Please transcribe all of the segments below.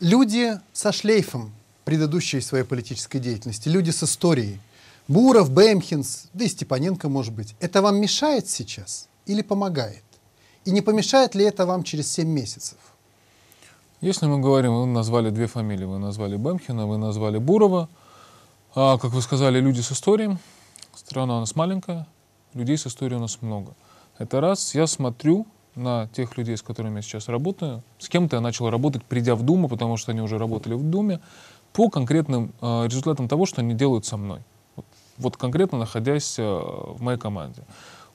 люди со шлейфом предыдущей своей политической деятельности, люди с историей, Буров, Бемхинс, да и Степаненко, может быть, это вам мешает сейчас или помогает? И не помешает ли это вам через 7 месяцев? Если мы говорим, вы назвали две фамилии, вы назвали Бемхина, вы назвали Бурова, а, как вы сказали, люди с историей, страна у нас маленькая, людей с историей у нас много. Это раз, я смотрю на тех людей, с которыми я сейчас работаю. С кем-то я начал работать, придя в Думу, потому что они уже работали в Думе, по конкретным э, результатам того, что они делают со мной. Вот, вот конкретно находясь э, в моей команде.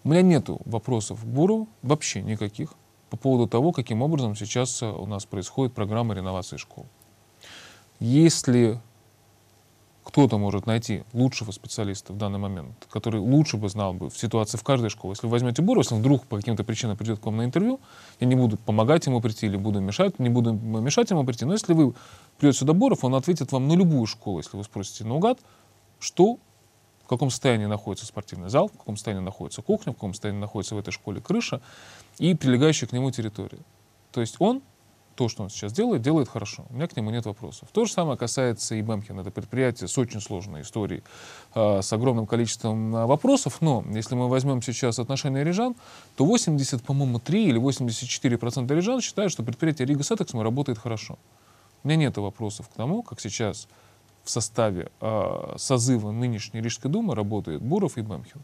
У меня нет вопросов к Буру вообще никаких по поводу того, каким образом сейчас э, у нас происходит программа реновации школ. Если кто-то может найти лучшего специалиста в данный момент, который лучше бы знал бы в ситуации в каждой школе. Если вы возьмете Бурова, если он вдруг по каким-то причинам придет к вам на интервью, я не буду помогать ему прийти или буду мешать, не буду мешать ему прийти, но если вы придете сюда Буров, он ответит вам на любую школу, если вы спросите наугад, что в каком состоянии находится спортивный зал, в каком состоянии находится кухня, в каком состоянии находится в этой школе крыша и прилегающая к нему территория. То есть он то, что он сейчас делает, делает хорошо. У меня к нему нет вопросов. То же самое касается и Бэмкина. Это предприятие с очень сложной историей, э, с огромным количеством а, вопросов. Но если мы возьмем сейчас отношение рижан, то 80, по-моему, 3 или 84% процента рижан считают, что предприятие Рига Сетексма работает хорошо. У меня нет вопросов к тому, как сейчас в составе э, созыва нынешней Рижской думы работает Буров и Бэмкин.